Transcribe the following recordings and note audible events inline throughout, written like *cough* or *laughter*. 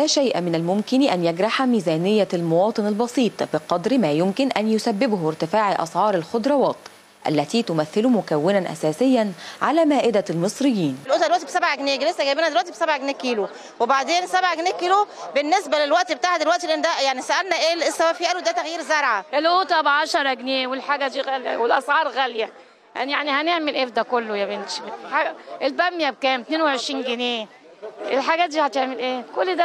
لا شيء من الممكن أن يجرح ميزانية المواطن البسيط بقدر ما يمكن أن يسببه ارتفاع أسعار الخضروات التي تمثل مكونا اساسيا على مائده المصريين. القطه دلوقتي ب 7 جنيه لسه جايبينها دلوقتي ب 7 جنيه كيلو وبعدين 7 جنيه كيلو بالنسبه للوقت بتاعها دلوقتي لان ده يعني سالنا ايه السبب فيه قالوا ده تغيير زرعه. القطه ب 10 جنيه والحاجه دي غاليه والاسعار غاليه. يعني, يعني هنعمل ايه في ده كله يا بنتي؟ الباميه بكام؟ 22 جنيه. الحاجات دي هتعمل ايه كل ده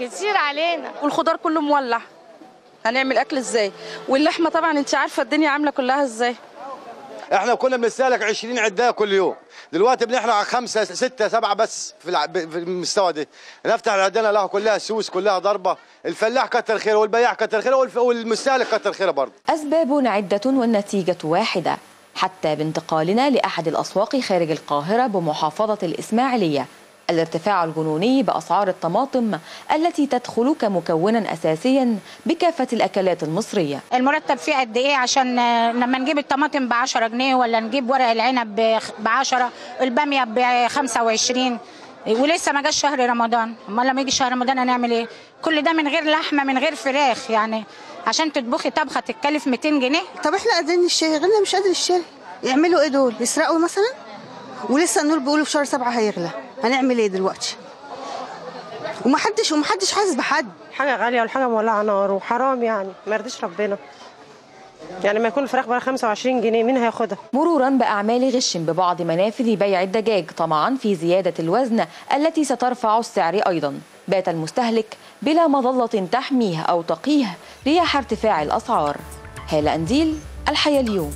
كتير علينا والخضار كله مولع هنعمل اكل ازاي واللحمه طبعا انت عارفه الدنيا عامله كلها ازاي احنا كنا بنستهلك 20 عدايه كل يوم دلوقتي بنحرق خمسة ستة سبعة بس في, المستوى ده نفتح العداله لها كلها سوس كلها ضربه الفلاح كتر خيره والبياع كتر خيره والمستهلك كتر خيره برضه اسباب عده والنتيجه واحده حتى بانتقالنا لاحد الاسواق خارج القاهره بمحافظه الاسماعيليه الارتفاع الجنوني بأسعار الطماطم التي تدخل كمكونا أساسيا بكافة الأكلات المصرية المرتب فيه قد إيه عشان آه، لما نجيب الطماطم ب 10 جنيه ولا نجيب ورق العنب ب 10 البامية ب 25 ولسه ما جاش شهر رمضان امال لما يجي شهر رمضان هنعمل ايه كل ده من غير لحمه من غير فراخ يعني عشان تطبخي طبخه تتكلف 200 جنيه طب احنا قادرين نشتري غيرنا مش قادر يشتري يعملوا ايه دول يسرقوا مثلا ولسه النور بيقولوا في شهر سبعة هيغلى هنعمل ايه دلوقتي ومحدش ومحدش حاسس بحد حاجه غاليه والحاجه مولعه نار وحرام يعني ما يرضيش ربنا يعني ما يكون الفراخ بقى 25 جنيه مين هياخدها مرورا باعمال غش ببعض منافذ بيع الدجاج طمعا في زياده الوزن التي سترفع السعر ايضا بات المستهلك بلا مظله تحميه او تقيه رياح ارتفاع الاسعار هاله انديل الحياه اليوم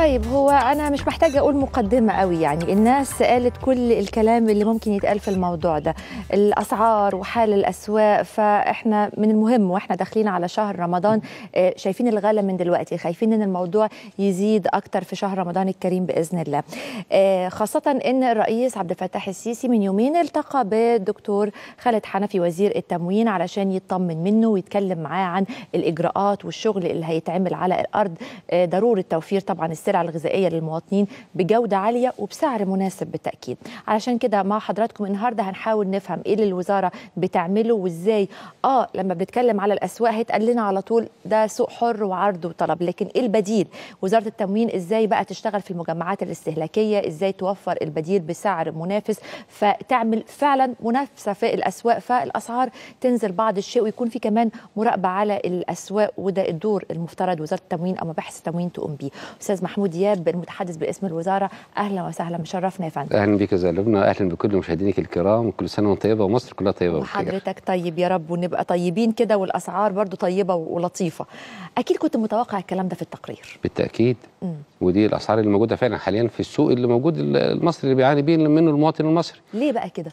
طيب هو انا مش محتاجه اقول مقدمه قوي يعني الناس قالت كل الكلام اللي ممكن يتقال في الموضوع ده الاسعار وحال الاسواق فاحنا من المهم واحنا داخلين على شهر رمضان آه، شايفين الغلا من دلوقتي خايفين ان الموضوع يزيد اكتر في شهر رمضان الكريم باذن الله آه، خاصه ان الرئيس عبد الفتاح السيسي من يومين التقى بالدكتور خالد حنفي وزير التموين علشان يطمن منه ويتكلم معاه عن الاجراءات والشغل اللي هيتعمل على الارض آه، ضروره توفير طبعا السلم السلع الغذائيه للمواطنين بجوده عاليه وبسعر مناسب بالتاكيد علشان كده مع حضراتكم النهارده هنحاول نفهم ايه اللي الوزاره بتعمله وازاي اه لما بنتكلم على الاسواق هيتقال لنا على طول ده سوق حر وعرض وطلب لكن ايه البديل وزاره التموين ازاي بقى تشتغل في المجمعات الاستهلاكيه ازاي توفر البديل بسعر منافس فتعمل فعلا منافسه في الاسواق فالاسعار تنزل بعض الشيء ويكون في كمان مراقبه على الاسواق وده الدور المفترض وزاره التموين او مباحث التموين تقوم بيه استاذ محمود محمود دياب المتحدث باسم الوزاره اهلا وسهلا مشرفنا يا فندم اهلا بك يا اهلا بكل مشاهدينك الكرام كل سنه وانت طيبه ومصر كلها طيبه وحضرتك بخير طيب يا رب ونبقى طيبين كده والاسعار برضو طيبه ولطيفه اكيد كنت متوقع الكلام ده في التقرير بالتاكيد مم. ودي الاسعار اللي موجوده فعلا حاليا في السوق اللي موجود المصري اللي بيعاني بيه منه المواطن المصري ليه بقى كده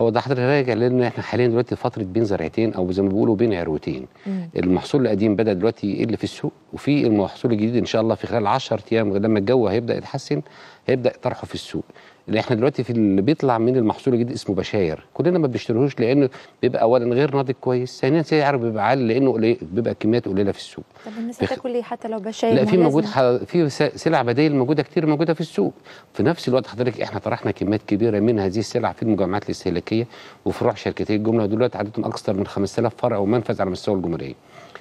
هو ده حضرتك راجع لان احنا حاليا دلوقتي فتره بين زرعتين او زي ما بيقولوا بين عروتين مم. المحصول القديم بدا دلوقتي يقل في السوق وفي المحصول الجديد ان شاء الله في خلال 10 ايام لما الجو هيبدا يتحسن هيبدا طرحه في السوق اللي احنا دلوقتي في اللي بيطلع من المحصول الجديد اسمه بشاير كلنا ما بنشتريهوش لانه بيبقى اولا غير ناضج كويس ثانيا سعره بيبقى عالي لانه قليل بيبقى كميات قليله في السوق طب الناس بخ... هتاكل ليه حتى لو بشاير لا في موجود ح... في سلع بديل موجوده كتير موجوده في السوق في نفس الوقت حضرتك احنا طرحنا كميات كبيره من هذه السلع في المجمعات الاستهلاكيه وفروع شركتي الجمله دلوقتي عددهم اكثر من 5000 فرع ومنفذ على مستوى الجمهوريه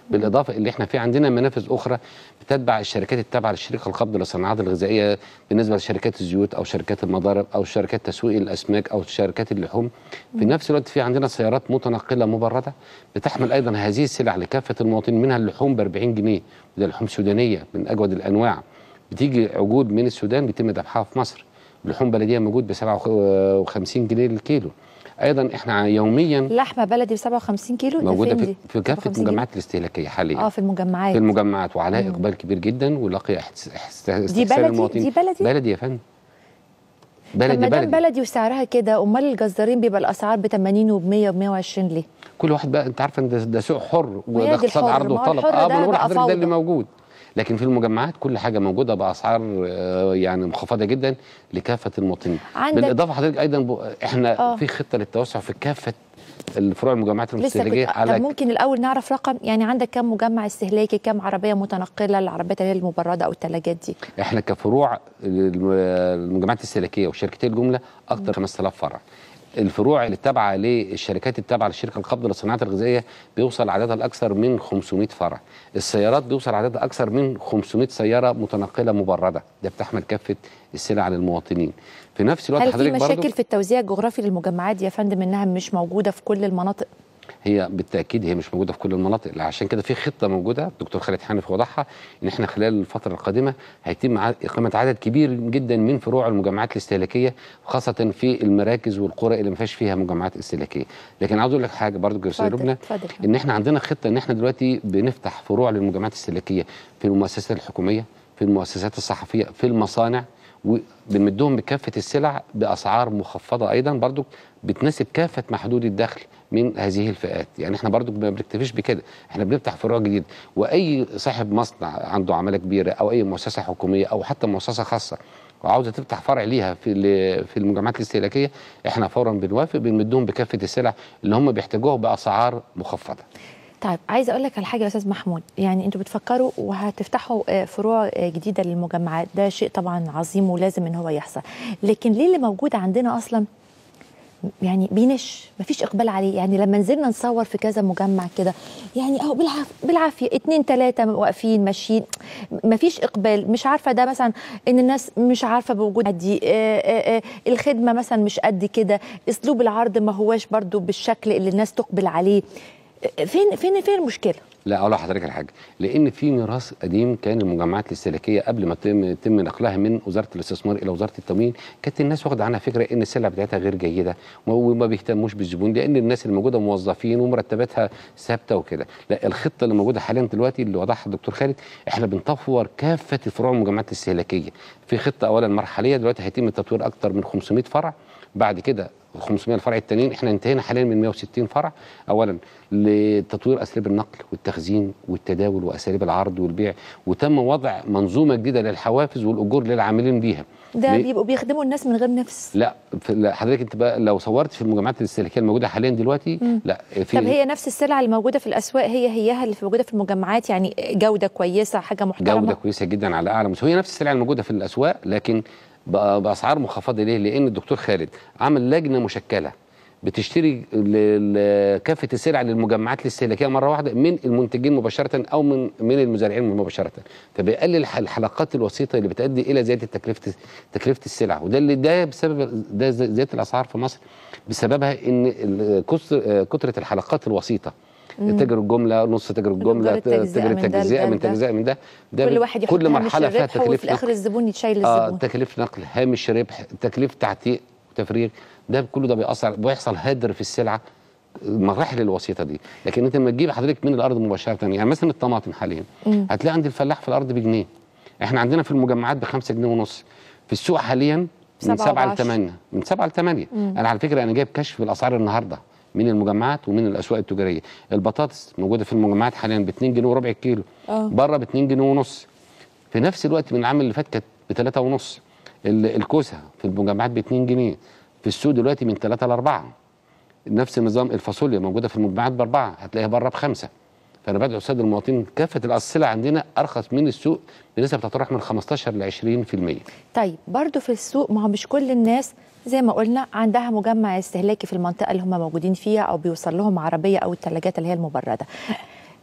بالاضافه اللي احنا في عندنا منافذ اخرى بتتبع الشركات التابعه للشركه القابضه للصناعات الغذائيه بالنسبه لشركات الزيوت او شركات المضارب او شركات تسويق الاسماك او شركات اللحوم في نفس الوقت في عندنا سيارات متنقله مبرده بتحمل ايضا هذه السلع لكافه المواطنين منها اللحوم ب 40 جنيه وده لحوم سودانيه من اجود الانواع بتيجي عجود من السودان بيتم دفعها في مصر لحوم بلديه موجود ب 57 آه، جنيه للكيلو ايضا احنا يوميا لحمه بلدي ب 57 كيلو موجوده في, في كافه المجمعات الاستهلاكيه حاليا اه في المجمعات في المجمعات وعليها اقبال كبير جدا ولقي استحسان المواطنين دي بلدي بلدي يا فندم بلدي طب بلدي بلدي وسعرها كده امال الجزارين بيبقى الاسعار ب 80 وب 100 وب 120 ليه؟ كل واحد بقى انت عارفه ده, ده سوق حر وده اقتصاد عرض وطلب اه بنقول حضرتك ده اللي موجود لكن في المجمعات كل حاجه موجوده باسعار آه، يعني منخفضه جدا لكافه المواطنين بالاضافه حضرتك ايضا احنا أوه. في خطه للتوسع في كافه الفروع المجمعات الاستهلاكيه على طب ممكن الاول نعرف رقم يعني عندك كم مجمع استهلاكي كم عربيه متنقله العربيات اللي هي المبرده او الثلاجات دي احنا كفروع المجمعات الاستهلاكيه وشركتي الجمله اكثر 5000 فرع الفروع اللي التابعه للشركات التابعه للشركه القابضه للصناعات الغذائيه بيوصل عددها لاكثر من 500 فرع. السيارات بيوصل عددها اكثر من 500 سياره متنقله مبرده، ده بتحمل كافه السلع للمواطنين. في نفس الوقت هل في مشاكل في التوزيع الجغرافي للمجمعات يا فندم انها مش موجوده في كل المناطق؟ هي بالتاكيد هي مش موجوده في كل المناطق عشان كده في خطه موجوده الدكتور خالد حنف وضحها ان احنا خلال الفتره القادمه هيتم اقامه عدد كبير جدا من فروع المجمعات الاستهلاكيه خاصه في المراكز والقرى اللي ما فيهاش فيها مجمعات استهلاكيه لكن عاوز اقول لك حاجه برضو جرسيل ربنا ان احنا عندنا خطه ان احنا دلوقتي بنفتح فروع للمجمعات الاستهلاكيه في المؤسسات الحكوميه في المؤسسات الصحفيه في المصانع وبنمدهم بكافه السلع باسعار مخفضه ايضا برضو بتناسب كافه محدود الدخل من هذه الفئات يعني احنا برضو ما بنكتفيش بكده احنا بنفتح فروع جديد واي صاحب مصنع عنده عماله كبيره او اي مؤسسه حكوميه او حتى مؤسسه خاصه وعاوزه تفتح فرع ليها في في المجمعات الاستهلاكيه احنا فورا بنوافق بنمدهم بكافه السلع اللي هم بيحتاجوها باسعار مخفضه طيب عايز اقول لك على حاجه يا استاذ محمود يعني انتوا بتفكروا وهتفتحوا آه، فروع آه، جديده للمجمعات ده شيء طبعا عظيم ولازم ان هو يحصل لكن ليه اللي موجود عندنا اصلا يعني بينش مفيش اقبال عليه يعني لما نزلنا نصور في كذا مجمع كده يعني اهو بالعافيه اتنين تلاته واقفين ماشيين مفيش اقبال مش عارفه ده مثلا ان الناس مش عارفه بوجود دي آه، الخدمه مثلا مش قد كده اسلوب العرض ما هواش برده بالشكل اللي الناس تقبل عليه فين فين فين المشكله؟ لا اقول لحضرتك على حاجه لان في ميراث قديم كان المجمعات الاستهلاكيه قبل ما يتم نقلها من وزاره الاستثمار الى وزاره التموين كانت الناس واخده عنها فكره ان السلع بتاعتها غير جيده وما بيهتموش بالزبون لان الناس اللي موجوده موظفين ومرتباتها ثابته وكده لا الخطه اللي موجوده حاليا دلوقتي اللي وضعها الدكتور خالد احنا بنطور كافه الفروع المجمعات الاستهلاكيه في خطه اولا مرحليه دلوقتي هيتم تطوير اكثر من 500 فرع بعد كده ال 500 الفرع التانيين احنا انتهينا حاليا من 160 فرع اولا لتطوير اساليب النقل والتخزين والتداول واساليب العرض والبيع وتم وضع منظومه جديده للحوافز والاجور للعاملين بيها ده بيبقوا بيخدموا الناس من غير نفس لا حضرتك انت بقى لو صورت في المجمعات الاستهلاكيه الموجوده حاليا دلوقتي مم. لا في طب هي نفس السلع الموجوده في الاسواق هي هيها اللي موجوده في المجمعات يعني جوده كويسه حاجه محترمه جوده كويسه جدا على اعلى مستوى هي نفس السلع الموجوده في الاسواق لكن باسعار مخفضه ليه؟ لان الدكتور خالد عمل لجنه مشكله بتشتري كافه السلع للمجمعات الاستهلاكيه مره واحده من المنتجين مباشره او من من المزارعين مباشره فبيقلل الحلقات الوسيطه اللي بتؤدي الى زياده تكلفه تكلفه السلع وده اللي ده بسبب ده زياده الاسعار في مصر بسببها ان كثره الحلقات الوسيطه تجر الجمله نص تجر الجمله تجر التجزئه من تجزئه من ده ده كل واحد كل مرحله فيها تكلفه وفي الاخر الزبون يتشيل آه، الزبون آه تكلفه نقل هامش ربح تكلفه تعتيق وتفريغ ده كله ده بيأثر بيحصل هدر في السلعه المراحل الوسيطه دي لكن انت لما تجيب حضرتك من الارض مباشره يعني مثلا الطماطم حاليا هتلاقي عند الفلاح في الارض بجنيه احنا عندنا في المجمعات ب 5 جنيه ونص في السوق حاليا من 7 ل 8 من 7 ل 8 انا على فكره انا جايب كشف الاسعار النهارده من المجمعات ومن الاسواق التجاريه البطاطس موجوده في المجمعات حاليا ب 2 جنيه وربع الكيلو آه. بره ب 2 جنيه ونص في نفس الوقت من العام اللي فات كانت ب 3 ونص الكوسه في المجمعات ب 2 جنيه في السوق دلوقتي من 3 ل 4 نفس النظام الفاصوليا موجوده في المجمعات ب 4 هتلاقيها بره ب 5 فانا بدعو الساده المواطنين كافه الاسلحه عندنا ارخص من السوق بنسبه تتراوح من 15 ل 20% طيب برضو في السوق ما هو مش كل الناس زي ما قلنا عندها مجمع استهلاكي في المنطقه اللي هم موجودين فيها او بيوصل لهم عربيه او الثلاجات اللي هي المبرده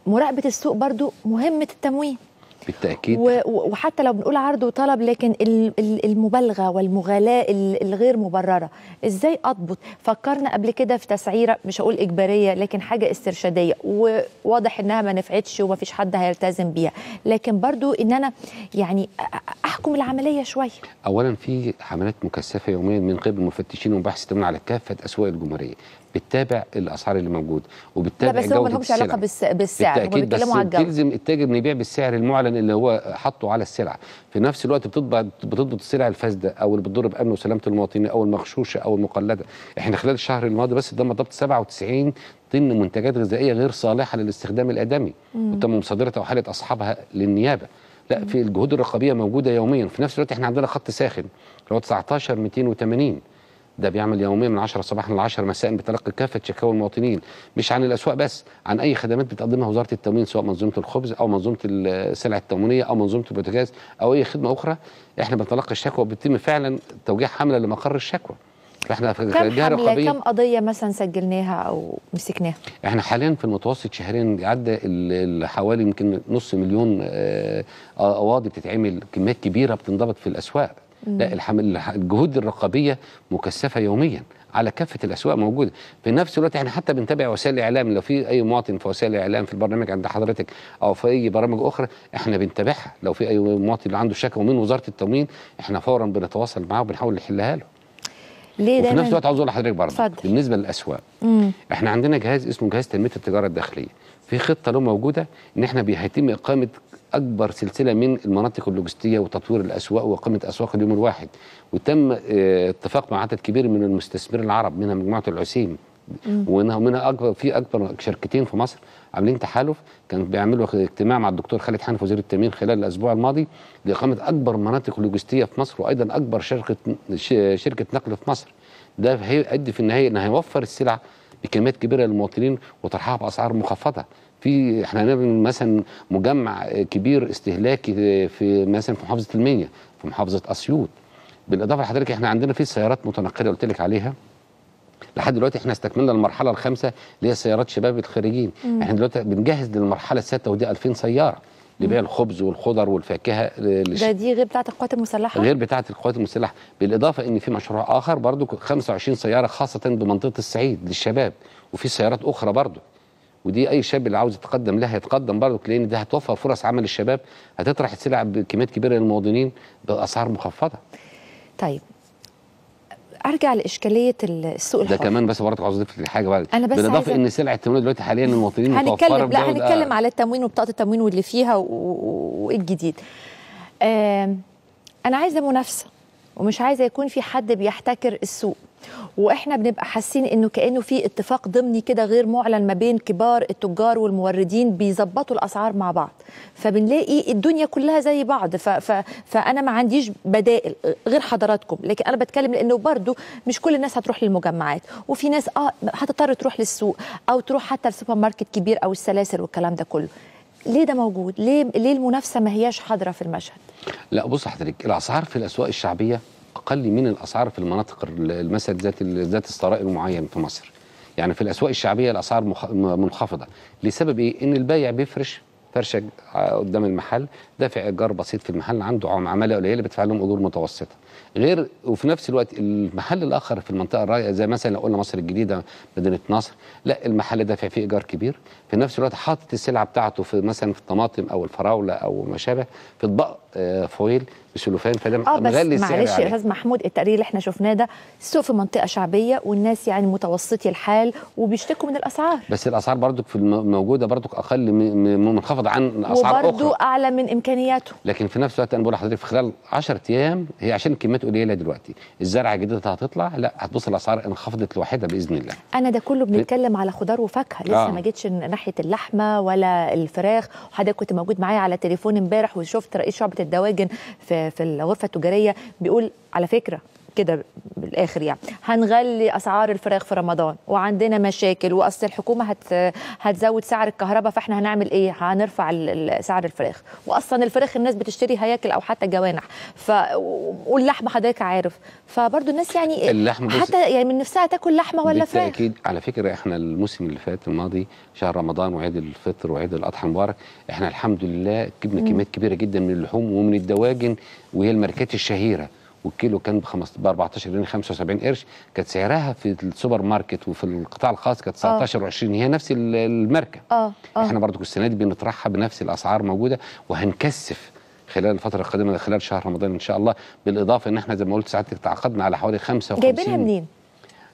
مراقبه السوق برضو مهمه التموين بالتاكيد وحتى لو بنقول عرض وطلب لكن المبالغه والمغالاه الغير مبرره ازاي اضبط فكرنا قبل كده في تسعيره مش هقول اجباريه لكن حاجه استرشاديه وواضح انها ما نفعتش وما فيش حد هيلتزم بيها لكن برضو ان انا يعني احكم العمليه شويه اولا في حملات مكثفه يوميا من قبل المفتشين وبحث على كافه اسواق الجمهوريه بتتابع الاسعار اللي موجوده وبتتابع لا بس هم مالهمش علاقه بالسعر هم بيتكلموا على الجوده بتلزم التاجر انه يبيع بالسعر المعلن اللي هو حاطه على السلعه في نفس الوقت بتضبط بتضبط السلع الفاسده او اللي بتضر بامن وسلامه المواطنين او المغشوشه او المقلده احنا خلال الشهر الماضي بس تم ضبط 97 طن منتجات غذائيه غير صالحه للاستخدام الادمي وتم مصادرتها وحاله اصحابها للنيابه لا في الجهود الرقابيه موجوده يوميا في نفس الوقت احنا عندنا خط ساخن اللي هو 19280 ده بيعمل يوميا من 10 صباحا ل 10 مساء بتلقي كافه شكاوى المواطنين مش عن الاسواق بس عن اي خدمات بتقدمها وزاره التموين سواء منظومه الخبز او منظومه السلع التموينيه او منظومه البوتجاز او اي خدمه اخرى احنا بنتلقى الشكوى وبيتم فعلا توجيه حمله لمقر الشكوى احنا في جهه رقابيه كم قضيه مثلا سجلناها او مسكناها احنا حاليا في المتوسط شهريا عدى حوالي يمكن نص مليون آه، آه، قواضي بتتعمل كميات كبيره بتنضبط في الاسواق لا الجهود الرقابيه مكثفه يوميا على كافه الاسواق موجوده في نفس الوقت احنا حتى بنتابع وسائل الاعلام لو في اي مواطن في وسائل الاعلام في البرنامج عند حضرتك او في اي برامج اخرى احنا بنتابعها لو في اي مواطن عنده شكوى من وزاره التموين احنا فورا بنتواصل معاه وبنحاول نحلها له ليه وفي نفس الوقت عاوز اقول لحضرتك برضه بالنسبه للاسواق مم. احنا عندنا جهاز اسمه جهاز تنميه التجاره الداخليه في خطه له موجوده ان احنا بيتم اقامه اكبر سلسله من المناطق اللوجستيه وتطوير الاسواق وقمه اسواق اليوم الواحد وتم آه، اتفاق مع عدد كبير من المستثمرين العرب منها مجموعه العسيم ومنها اكبر في اكبر شركتين في مصر عاملين تحالف كانوا بيعملوا اجتماع مع الدكتور خالد حنف وزير التامين خلال الاسبوع الماضي لاقامه اكبر مناطق لوجستيه في مصر وايضا اكبر شركه شركه نقل في مصر ده هيؤدي في النهايه ان هيوفر السلع بكميات كبيره للمواطنين وطرحها باسعار مخفضه في احنا هنعمل مثلا مجمع كبير استهلاكي في مثلا في محافظه المنيا في محافظه اسيوط بالاضافه لحضرتك احنا عندنا في سيارات متنقله قلت لك عليها لحد دلوقتي احنا استكملنا المرحله الخامسه اللي هي سيارات شباب الخريجين مم. احنا دلوقتي بنجهز للمرحله السادسه ودي 2000 سياره لبيع الخبز والخضر والفاكهه آه، للش... ده دي غير بتاعه القوات المسلحه غير بتاعه القوات المسلحه بالاضافه ان في مشروع اخر برضو 25 سياره خاصه بمنطقه الصعيد للشباب وفي سيارات اخرى برضو ودي اي شاب اللي عاوز يتقدم لها يتقدم برضه لان ده هتوفر فرص عمل الشباب هتطرح السلع بكميات كبيره للمواطنين باسعار مخفضه. طيب ارجع لاشكاليه السوق الحر ده كمان بس برضك عاوز اضيف حاجه بقى انا بس بالاضافه ان سلع التموين دلوقتي حاليا المواطنين هنتكلم لا هنتكلم على التموين وبطاقه التموين واللي فيها وايه الجديد. انا عايزه منافسه ومش عايزه يكون في حد بيحتكر السوق واحنا بنبقى حاسين انه كانه في اتفاق ضمني كده غير معلن ما بين كبار التجار والموردين بيظبطوا الاسعار مع بعض فبنلاقي الدنيا كلها زي بعض ف ف فانا ما عنديش بدائل غير حضراتكم لكن انا بتكلم لانه برضو مش كل الناس هتروح للمجمعات وفي ناس اه هتضطر تروح للسوق او تروح حتى السوبر ماركت كبير او السلاسل والكلام ده كله ليه ده موجود ليه ليه المنافسه ما هياش حاضره في المشهد لا بص حضرتك الاسعار في الاسواق الشعبيه اقل من الاسعار في المناطق مثلا ذات ذات الثراء المعين في مصر يعني في الاسواق الشعبيه الاسعار منخفضه لسبب ايه ان البايع بيفرش فرشه قدام المحل دافع ايجار بسيط في المحل عنده عماله قليله بتدفع لهم اجور متوسطه غير وفي نفس الوقت المحل الاخر في المنطقه الرايقه زي مثلا لو قلنا مصر الجديده مدينه نصر لا المحل دافع فيه ايجار كبير في نفس الوقت حاطط السلعه بتاعته في مثلا في الطماطم او الفراوله او ما شابه في اطباق آه، فويل سلوفان فده مغلي السعر معلش يا استاذ محمود التقرير اللي احنا شفناه ده السوق في منطقه شعبيه والناس يعني متوسطي الحال وبيشتكوا من الاسعار بس الاسعار برضك في الموجوده برضك اقل منخفض عن اسعار اخرى وبرضه اعلى من امكانياته لكن في نفس الوقت انا بقول لحضرتك في خلال 10 ايام هي عشان الكميات قليله دلوقتي الزرعه الجديده هتطلع لا هتبص الاسعار انخفضت لوحدها باذن الله انا ده كله بنتكلم على خضار وفاكهه لسه آه. ما جيتش ناحيه اللحمه ولا الفراخ وحضرتك كنت موجود معايا على تليفون امبارح وشفت رئيس شعبه الدواجن في في الغرفه التجاريه بيقول على فكره كده بالاخر يعني هنغلي اسعار الفراخ في رمضان وعندنا مشاكل واصل الحكومه هت هتزود سعر الكهرباء فاحنا هنعمل ايه هنرفع سعر الفراخ واصلا الفراخ الناس بتشتري هياكل او حتى جوانح ف واللحمه حضرتك عارف فبرضه الناس يعني اللحمة حتى يعني من نفسها تاكل لحمه ولا فراخ بالتاكيد على فكره احنا الموسم اللي فات الماضي شهر رمضان وعيد الفطر وعيد الاضحى المبارك احنا الحمد لله جبنا كميات كبيره جدا من اللحوم ومن الدواجن وهي الماركات الشهيره والكيلو كان ب 14 جنيه 75 قرش كانت سعرها في السوبر ماركت وفي القطاع الخاص كانت 19 آه. و20 هي نفس الماركه آه،, اه احنا برضو السنه دي بنطرحها بنفس الاسعار موجوده وهنكثف خلال الفترة القادمة خلال شهر رمضان إن شاء الله بالإضافة إن إحنا زي ما قلت سعادتك تعاقدنا على حوالي 55 جايبينها منين؟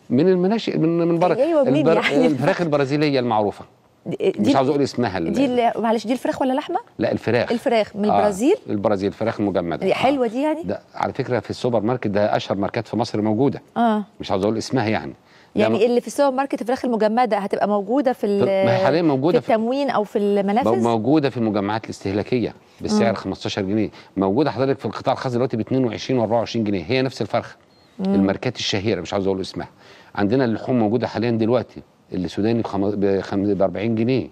من المناشئ من من بره أيوة، البر... يعني الفراخ البرازيلية المعروفة دي مش عاوز اقول اسمها دي معلش دي الفراخ ولا لحمه؟ لا الفراخ الفراخ من آه البرازيل؟ البرازيل الفراخ المجمده دي حلوه آه. دي يعني؟ ده على فكره في السوبر ماركت ده اشهر ماركات في مصر موجوده اه مش عاوز اقول اسمها يعني يعني اللي في السوبر ماركت الفراخ المجمده هتبقى موجوده في حاليا موجوده في التموين او في المنافذ موجوده في المجمعات الاستهلاكيه بسعر 15 آه. جنيه موجوده حضرتك في القطاع الخاص دلوقتي ب 22 و 24 جنيه هي نفس الفرخه آه. الماركات الشهيره مش عاوز اقول اسمها عندنا اللحوم موجوده حاليا دلوقتي السوداني ب 40 جنيه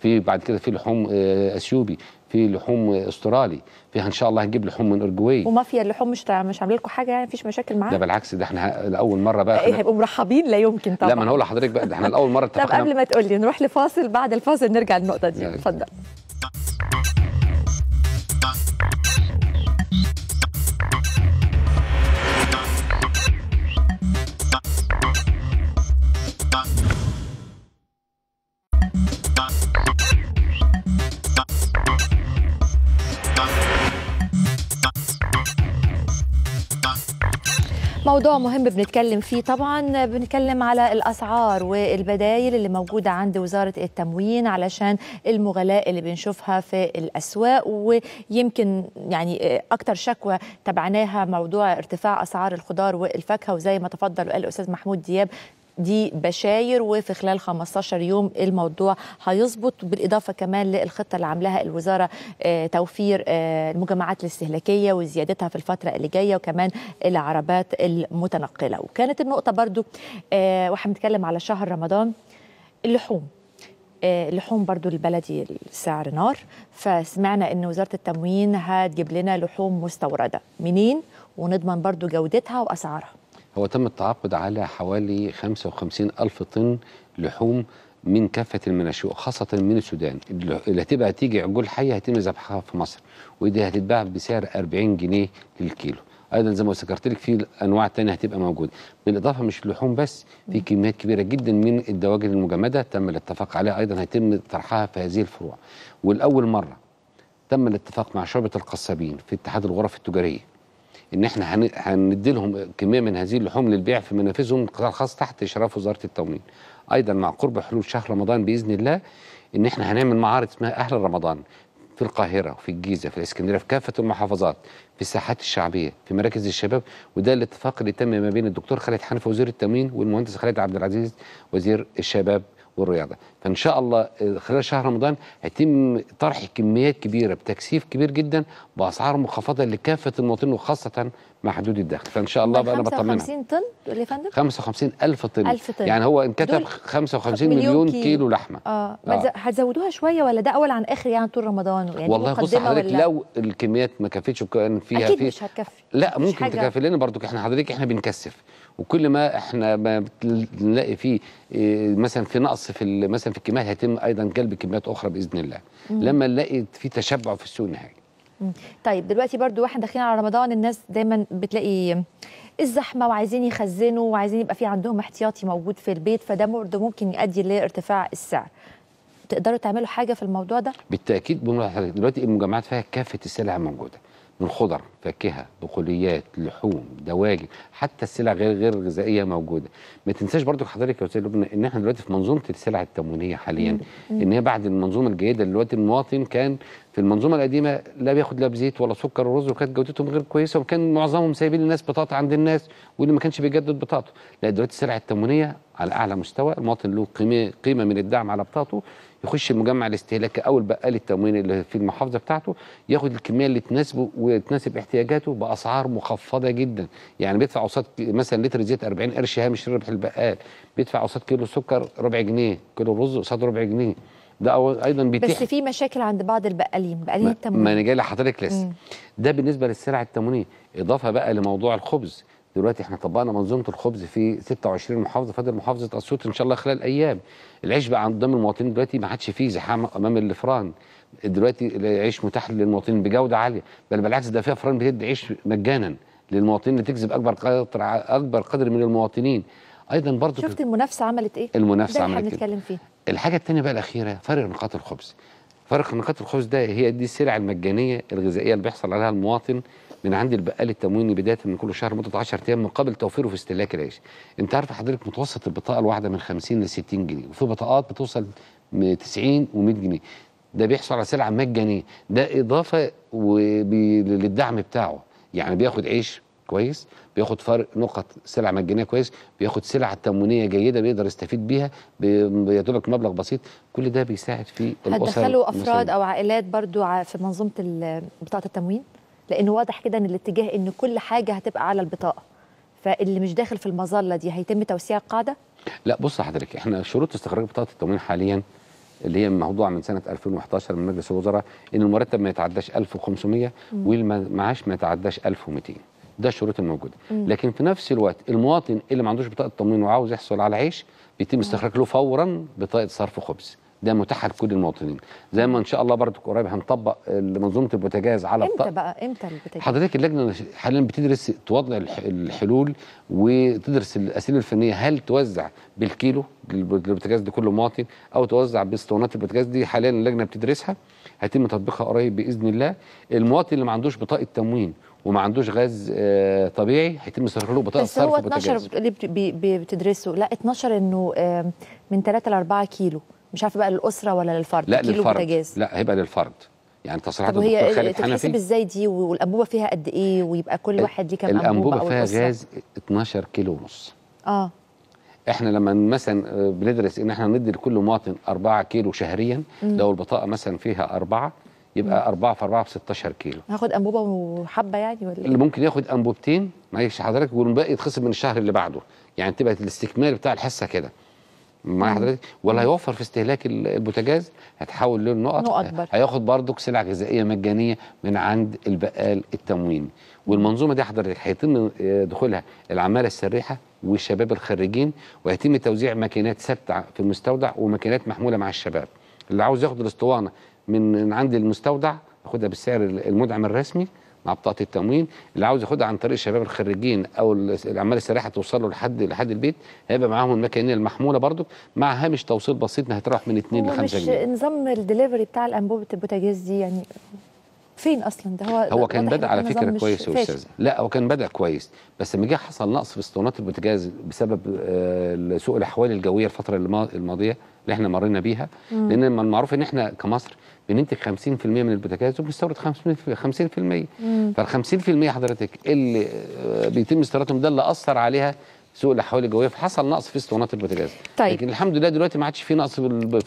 في بعد كده في لحوم آه، اثيوبي في لحوم استرالي فيها ان شاء الله هنجيب لحوم من اورجواي ومافيا اللحوم مش مش عامله لكم حاجه يعني مفيش مشاكل معاها ده بالعكس ده احنا لاول مره بقى ايه هيبقوا مرحبين لا يمكن طبعا لا ما انا هقول لحضرتك بقى ده احنا لاول مره اتفقنا طب قبل ما تقول لي نروح لفاصل بعد الفاصل نرجع للنقطه دي اتفضل موضوع مهم بنتكلم فيه طبعا بنتكلم على الاسعار والبدايل اللي موجوده عند وزاره التموين علشان المغلاء اللي بنشوفها في الاسواق ويمكن يعني اكتر شكوى تبعناها موضوع ارتفاع اسعار الخضار والفاكهه وزي ما تفضل وقال الاستاذ محمود دياب دي بشاير وفي خلال 15 يوم الموضوع هيظبط بالاضافه كمان للخطه اللي عاملاها الوزاره آه، توفير آه، المجمعات الاستهلاكيه وزيادتها في الفتره اللي جايه وكمان العربات المتنقله وكانت النقطه برضو آه، واحنا بنتكلم على شهر رمضان اللحوم اللحوم برضو البلدي السعر نار فسمعنا ان وزاره التموين هتجيب لنا لحوم مستورده منين ونضمن برضو جودتها واسعارها هو تم التعاقد على حوالي 55 ألف طن لحوم من كافة المناشئ خاصة من السودان اللي هتبقى تيجي عجول حية هيتم ذبحها في مصر ودي هتتباع بسعر 40 جنيه للكيلو ايضا زي ما ذكرت لك في انواع ثانيه هتبقى موجوده بالاضافه مش اللحوم بس في كميات كبيره جدا من الدواجن المجمده تم الاتفاق عليها ايضا هيتم طرحها في هذه الفروع والاول مره تم الاتفاق مع شعبه القصابين في اتحاد الغرف التجاريه ان احنا هندي لهم كميه من هذه اللحوم للبيع في منافذهم القطاع الخاص تحت اشراف وزاره التموين. ايضا مع قرب حلول شهر رمضان باذن الله ان احنا هنعمل معارض اسمها اهل رمضان في القاهره في الجيزه في الاسكندريه في كافه المحافظات في الساحات الشعبيه في مراكز الشباب وده الاتفاق اللي تم ما بين الدكتور خالد حنفي وزير التموين والمهندس خالد عبد العزيز وزير الشباب والرياضه فان شاء الله آه، خلال شهر رمضان هيتم طرح كميات كبيره بتكثيف كبير جدا باسعار مخفضه لكافه المواطنين وخاصه مع حدود الدخل فان شاء الله طيب، بقى انا بطمنها 55 طن اللي فندم 55 الف طن. ألف طن يعني هو انكتب 55 مليون كيلو, كيلو لحمه اه, آه. هتزودوها شويه ولا ده اول عن اخر يعني طول رمضان يعني والله بص حضرتك لو الكميات ما كفتش وكان فيها اكيد فيه مش هتكفي لا ممكن تكفي لان برضو احنا حضرتك احنا بنكثف وكل ما احنا ما بنلاقي فيه إيه، مثلا في نقص في مثلا في الكميات هيتم ايضا جلب كميات اخرى باذن الله مم. لما نلاقي في تشبع في السوق النهائي طيب دلوقتي برضو واحنا داخلين على رمضان الناس دايما بتلاقي الزحمه وعايزين يخزنوا وعايزين يبقى في عندهم احتياطي موجود في البيت فده برضه ممكن يؤدي لارتفاع السعر تقدروا تعملوا حاجه في الموضوع ده بالتاكيد دلوقتي المجمعات فيها كافه السلع موجوده من خضر فاكهه بقوليات لحوم دواجن حتى السلع غير غير الغذائيه موجوده ما تنساش برضو حضرتك يا استاذ لبنى ان احنا دلوقتي في منظومه السلع التموينيه حاليا ان هي بعد المنظومه الجيده دلوقتي المواطن كان في المنظومه القديمه لا بياخد لا بزيت ولا سكر ورز وكانت جودتهم غير كويسه وكان معظمهم سايبين الناس بطاطا عند الناس واللي ما كانش بيجدد بطاطه لا دلوقتي السلع التموينيه على اعلى مستوى المواطن له قيمه قيمه من الدعم على بطاطه يخش المجمع الاستهلاكي او البقال التمويني اللي في المحافظه بتاعته ياخد الكميه اللي تناسبه وتناسب احتياجاته باسعار مخفضه جدا يعني بيدفع قصاد مثلا لتر زيت 40 قرش هامش ربح البقال بيدفع قصاد كيلو سكر ربع جنيه كيلو رز قصاد ربع جنيه ده ايضا بيتيح بس في مشاكل عند بعض البقالين بقالين التموين ما انا جاي لحضرتك لسه ده بالنسبه للسلع التموينيه اضافه بقى لموضوع الخبز دلوقتي احنا طبقنا منظومه الخبز في 26 محافظه فاضل محافظه اسيوط ان شاء الله خلال ايام العيش بقى عند قدام المواطنين دلوقتي ما عادش فيه زحام امام الفران دلوقتي العيش متاح للمواطنين بجوده عاليه بل بالعكس ده فيها فران بتدي عيش مجانا للمواطنين لتجذب اكبر قدر اكبر قدر من المواطنين ايضا برضو شفت المنافسه عملت ايه المنافسه عملت بنتكلم فيه الحاجه الثانيه بقى الاخيره فرق نقاط الخبز فرق نقاط الخبز ده هي دي السلع المجانيه الغذائيه اللي بيحصل عليها المواطن من عند البقال التمويني بدايه من كل شهر مده 10 ايام مقابل توفيره في استهلاك العيش. انت عارف حضرتك متوسط البطاقه الواحده من 50 ل 60 جنيه وفي بطاقات بتوصل 90 و100 جنيه. ده بيحصل على سلعه مجانيه، ده اضافه وبي... للدعم بتاعه، يعني بياخد عيش كويس بياخد فرق نقط سلع مجانيه كويس بياخد سلع تموينيه جيده بيقدر يستفيد بيها بيدولك مبلغ بسيط كل ده بيساعد في الاسر هتدخلوا افراد او عائلات برضو في منظومه بطاقه التموين لان واضح كده ان الاتجاه ان كل حاجه هتبقى على البطاقه فاللي مش داخل في المظله دي هيتم توسيع القاعده لا بص حضرتك احنا شروط استخراج بطاقه التموين حاليا اللي هي موضوع من سنه 2011 من مجلس الوزراء ان المرتب ما يتعداش 1500 والمعاش ما يتعداش 1200 ده الشروط الموجوده مم. لكن في نفس الوقت المواطن اللي ما عندوش بطاقه تموين وعاوز يحصل على عيش بيتم استخراج له فورا بطاقه صرف خبز ده متاحه لكل المواطنين زي ما ان شاء الله برضو قريب هنطبق منظومه البوتاجاز على امتى بقى امتى البوتاجاز حضرتك اللجنه حاليا بتدرس توضع الحلول وتدرس الاسئله الفنيه هل توزع بالكيلو ده كل مواطن او توزع باسطوانات البوتاجاز دي حاليا اللجنه بتدرسها هيتم تطبيقها قريب باذن الله المواطن اللي ما عندوش بطاقه تموين وما عندوش غاز آه، طبيعي هيتم صرف له بطاقه صرف بس هو 12 اللي بتدرسه لا 12 انه من 3 ل 4 كيلو مش عارفه بقى للاسره ولا للفرد لا للفرد بتجاز. لا هيبقى للفرد يعني تصريحات الدكتور خالد حنفي تتحسب ازاي دي والانبوبه فيها قد ايه ويبقى كل واحد ليه كام انبوبه الانبوبه فيها غاز 12 كيلو ونص اه احنا لما مثلا آه، بندرس ان احنا ندي لكل مواطن 4 كيلو شهريا لو البطاقه مثلا فيها أربعة يبقى 4 في 4 ب 16 كيلو هاخد انبوبه وحبه يعني ولا إيه؟ اللي ممكن ياخد انبوبتين معلش حضرتك والباقي يتخصم من الشهر اللي بعده يعني تبقى الاستكمال بتاع الحصه كده معايا حضرتك ولا هيوفر في استهلاك البوتاجاز هتحول له النقط نقط هياخد برضك سلع غذائيه مجانيه من عند البقال التمويني والمنظومه دي حضرتك هيتم آه، دخولها العماله السريحه والشباب الخريجين ويتم توزيع ماكينات ثابته في المستودع وماكينات محموله مع الشباب اللي عاوز ياخد الاسطوانه من عند المستودع ياخدها بالسعر المدعم الرسمي مع بطاقه التموين اللي عاوز ياخدها عن طريق الشباب الخريجين او العمال السريحه توصل له لحد لحد البيت هيبقى معاهم الميكانيه المحموله برضو مع هامش توصيل بسيط انها هتروح من 2 ل 5 جنيه مش نظام الدليفري بتاع الانبوبه البوتاجاز دي يعني فين اصلا ده هو هو كان بدا على فكره كويس يا استاذ لا هو كان بدا كويس بس لما جه حصل نقص في اسطوانات البوتجاز بسبب آه سوء الاحوال الجويه الفتره الماضيه اللي احنا مرينا بيها مم. لان من المعروف ان احنا كمصر بننتج 50% من البوتجاز وبنستورد 50% فال 50% حضرتك اللي آه، بيتم استيرادهم ده اللي اثر عليها سوق الاحوال الجويه فحصل نقص في اسطوانات البوتاجاز طيب لكن الحمد لله دلوقتي ما عادش في نقص في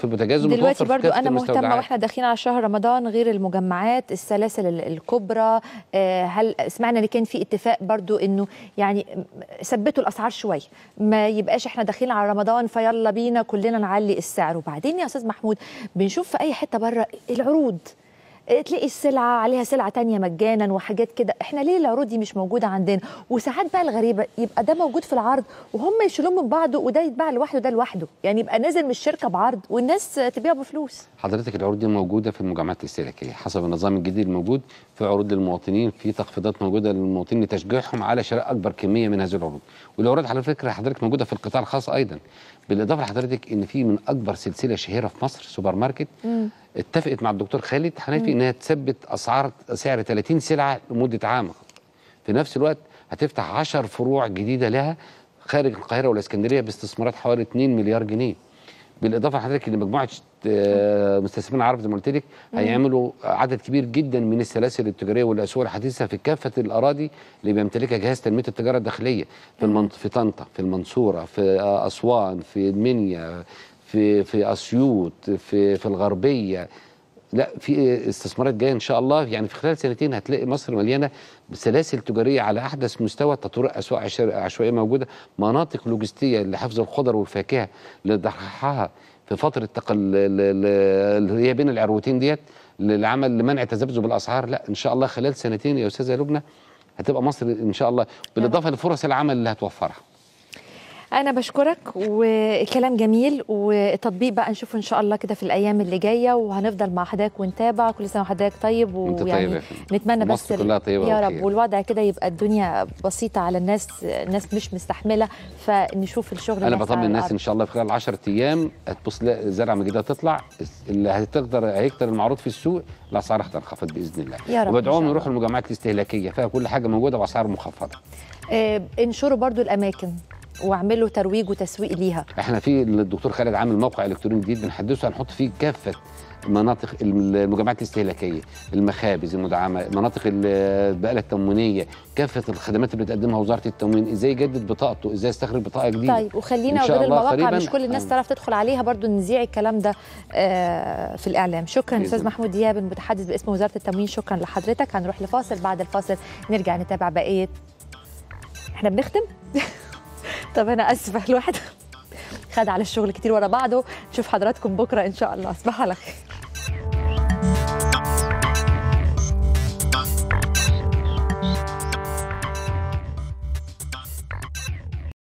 البوتاجاز دلوقتي برضو انا مهتمه واحنا داخلين على شهر رمضان غير المجمعات السلاسل الكبرى آه، هل سمعنا ان كان في اتفاق برضو انه يعني ثبتوا الاسعار شويه ما يبقاش احنا داخلين على رمضان فيلا بينا كلنا نعلي السعر وبعدين يا استاذ محمود بنشوف في اي حته بره العروض تلاقي السلعه عليها سلعه تانية مجانا وحاجات كده احنا ليه العروض دي مش موجوده عندنا وساعات بقى الغريبه يبقى ده موجود في العرض وهم يشيلوه من بعضه وده يتباع لوحده وده لوحده يعني يبقى نازل من الشركه بعرض والناس تبيعه بفلوس حضرتك العروض دي موجوده في المجمعات الاستهلاكيه حسب النظام الجديد الموجود في عروض للمواطنين في تخفيضات موجوده للمواطنين لتشجيعهم على شراء اكبر كميه من هذه العروض والعروض على فكره حضرتك موجوده في القطاع الخاص ايضا بالاضافه لحضرتك ان في من اكبر سلسله شهيره في مصر سوبر ماركت اتفقت مع الدكتور خالد حنفي انها تثبت اسعار سعر 30 سلعه لمده عام في نفس الوقت هتفتح 10 فروع جديده لها خارج القاهره والاسكندريه باستثمارات حوالي 2 مليار جنيه بالاضافه لحضرتك ان مجموعه آه، مستثمرين عرب زي ما قلت لك هيعملوا عدد كبير جدا من السلاسل التجاريه والاسواق الحديثه في كافه الاراضي اللي بيمتلكها جهاز تنميه التجاره الداخليه في في طنطا في المنصوره في آه، اسوان في المنيا في في اسيوط في في الغربيه لا في استثمارات جايه ان شاء الله يعني في خلال سنتين هتلاقي مصر مليانه سلاسل تجاريه على احدث مستوى تطور اسواق عشوائيه موجوده مناطق لوجستيه لحفظ الخضر والفاكهه لضحاها في فتره تقل اللي هي بين العروتين ديت للعمل لمنع تذبذب الاسعار لا ان شاء الله خلال سنتين يا استاذه لبنى هتبقى مصر ان شاء الله بالاضافه لفرص العمل اللي هتوفرها انا بشكرك وكلام جميل والتطبيق بقى نشوفه ان شاء الله كده في الايام اللي جايه وهنفضل مع حضرتك ونتابع كل سنه وحضرتك طيب, طيب ويعني طيب نتمنى بس كلها طيبة يا رب والوضع كده يبقى الدنيا بسيطه على الناس الناس مش مستحمله فنشوف الشغل انا بطمن الناس ان شاء الله في خلال 10 ايام هتبص الزرعه جديده تطلع اللي هتقدر هيكتر المعروض في السوق الاسعار هتنخفض باذن الله يا رب وبدعوهم يروحوا المجمعات الاستهلاكيه فيها كل حاجه موجوده باسعار مخفضه آه، انشروا برضو الاماكن واعمل له ترويج وتسويق ليها احنا في الدكتور خالد عامل موقع الكتروني جديد بنحدثه هنحط فيه كافه مناطق المجمعات الاستهلاكيه، المخابز المدعمه، مناطق البقاله التموينيه، كافه الخدمات اللي بتقدمها وزاره التموين، ازاي يجدد بطاقته، ازاي يستخرج بطاقه جديده. طيب وخلينا غير المواقع مش كل الناس آه. تعرف تدخل عليها برضو نذيع الكلام ده آه، في الاعلام، شكرا استاذ محمود دياب المتحدث باسم وزاره التموين، شكرا لحضرتك، هنروح لفاصل بعد الفاصل نرجع نتابع بقيه احنا بنختم *laughs* طب انا اسفه الواحد خد على الشغل كتير ورا بعضه نشوف حضراتكم بكره ان شاء الله تصبحوا على خير